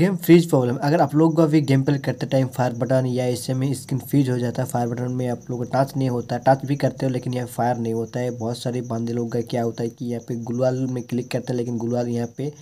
game freeze problem अगर आप लोग का भी गेम प्ले करते टाइम फायर बटन या ऐसे में स्क्रीन फ्रीज हो जाता है फायर बटन में आप लोग का टच नहीं होता है टच भी करते हो लेकिन यहाँ फायर नहीं होता है बहुत सारे बंदे लोग का क्या होता है कि यहाँ पे गुलवाल में क्लिक करते हैं लेकिन गुलवाल यहाँ पे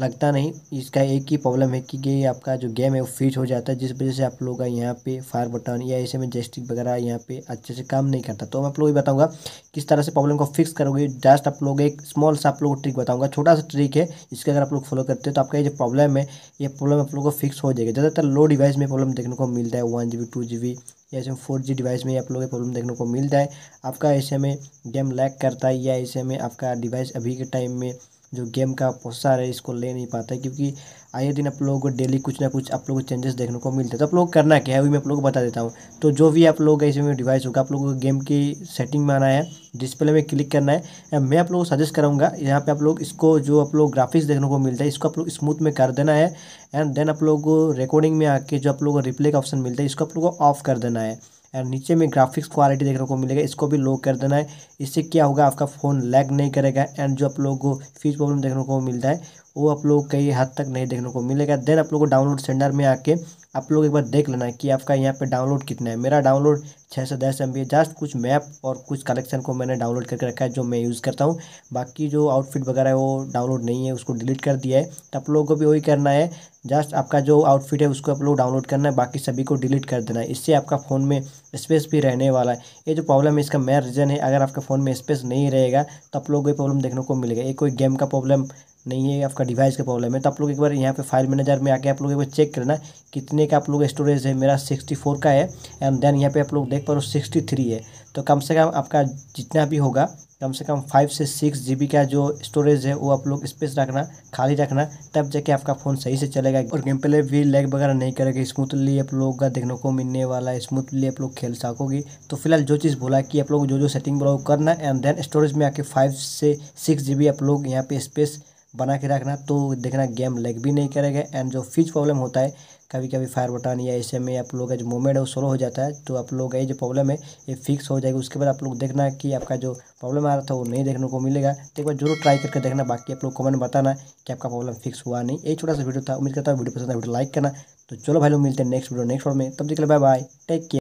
लगता नहीं इसका एक ही प्रॉब्लम है कि ये आपका जो गेम है वो फ्रीज हो जाता है जिस वजह से आप लोगों का यहाँ पे फायर बटन या ऐसे में जेस्टिक वगैरह यहाँ पे अच्छे से काम नहीं करता तो मैं आप लोगों को बताऊँगा किस तरह से प्रॉब्लम को फिक्स करोगे जस्ट आप लोग एक स्मॉल सा आप लोग ट्रिक बताऊँगा छोटा सा ट्रिक है इसका अगर आप लोग फॉलो करते हैं तो आपका ये जो प्रॉब्लम है ये प्रॉब्लम आप लोग को फिक्स हो जाएगा ज़्यादातर लो डिवाइस में प्रॉब्लम देखने को मिलता है one G B two G B या ऐसे में फोर जी डिवाइस में आप लोगों को प्रॉब्लम देखने को मिलता है आपका ऐसे में गेम लैग करता है या ऐसे में आपका डिवाइस अभी के टाइम में जो गेम का पोस्टर है इसको ले नहीं पाता है क्योंकि आए दिन आप लोगों को डेली कुछ ना कुछ आप लोगों को चेंजेस देखने को मिलते हैं तो आप लोग करना क्या है वही मैं आप लोगों को बता देता हूँ तो जो भी आप लोग इसमें डिवाइस होगा आप लोगों को गेम की सेटिंग में आना है डिस्प्ले में क्लिक करना है मैं आप लोगों को सजेस्ट करूँगा यहाँ पर आप लोग इसको जो आप लोग ग्राफिक्स देखने को मिलता है इसको आप लोग स्मूथ में कर देना है एंड देन आप लोग को रिकॉर्डिंग में आके जो आप लोगों को रिप्ले का ऑप्शन मिलता है इसको आप लोग को ऑफ कर देना है और नीचे में ग्राफिक्स क्वालिटी देखने को मिलेगा इसको भी लो कर देना है इससे क्या होगा आपका फ़ोन लैग नहीं करेगा एंड जो आप लोगों को फीस प्रॉब्लम देखने को मिलता है वो आप लोग कहीं हद तक नहीं देखने को मिलेगा देन आप लोग को डाउनलोड सेंडर में आके आप लोग एक बार देख लेना कि आपका यहाँ पे डाउनलोड कितना है मेरा डाउनलोड छः से दस एम है जस्ट कुछ मैप और कुछ कलेक्शन को मैंने डाउनलोड करके रखा है जो मैं यूज़ करता हूँ बाकी जो आउटफिट वगैरह है वो डाउनलोड नहीं है उसको डिलीट कर दिया है तो आप लोगों को भी वही करना है जस्ट आपका जो आउटफिट है उसको आप लोग डाउनलोड करना है बाकी सभी को डिलीट कर देना है इससे आपका फ़ोन में स्पेस भी रहने वाला है ये जो प्रॉब्लम है इसका मेन रीज़न है अगर आपके फ़ोन में स्पेस नहीं रहेगा तो आप लोगों को प्रॉब्लम देखने को मिलेगा ये कोई गेम का प्रॉब्लम नहीं है आपका डिवाइस का प्रॉब्लम है तो आप लोग एक बार यहाँ पे फाइल मैनेजर में आके आप लोग एक बार चेक करना कितने का आप लोग स्टोरेज है मेरा सिक्सटी फोर का है एंड देन यहाँ पे आप लोग देख पा रहे हो सिक्सटी थ्री है तो कम से कम आपका जितना भी होगा कम से कम फाइव से सिक्स जी का जो स्टोरेज है वो आप लोग स्पेस रखना खाली रखना तब जाके आपका फ़ोन सही से चलेगा और गेम प्ले भी लैग वगैरह नहीं करेगा स्मूथली आप लोग का देखने को मिलने वाला है स्मूथली आप लोग खेल सकोगे तो फिलहाल जो चीज़ बोला कि आप लोग जो जो सेटिंग बोला वो करना एंड देन स्टोरेज में आके फाइव से सिक्स जी आप लोग यहाँ पे स्पेस बना के रखना तो देखना गेम लेग भी नहीं करेगा एंड जो फिज प्रॉब्लम होता है कभी कभी फायर बटन या ऐसे में आप लोग का जो मोमेंट है वो स्लो हो जाता है तो आप लोग का ये जो प्रॉब्लम है ये फिक्स हो जाएगी उसके बाद आप लोग देखना कि आपका जो प्रॉब्लम आ रहा था वो नहीं देखने को मिलेगा तो एक बार जरूर ट्राई करके देखना बाकी आप लोग कमेंट बताना कि आपका प्रॉब्लम फिक्स हुआ नहीं एक छोटा सा वीडियो था उम्मीद करता हूँ वीडियो पसंद है वीडियो लाइक करना तो चलो भाई लोग मिलते हैं नेक्स्ट वीडियो नेक्स्ट वीडियो में तब लो बाय बाय टेक केयर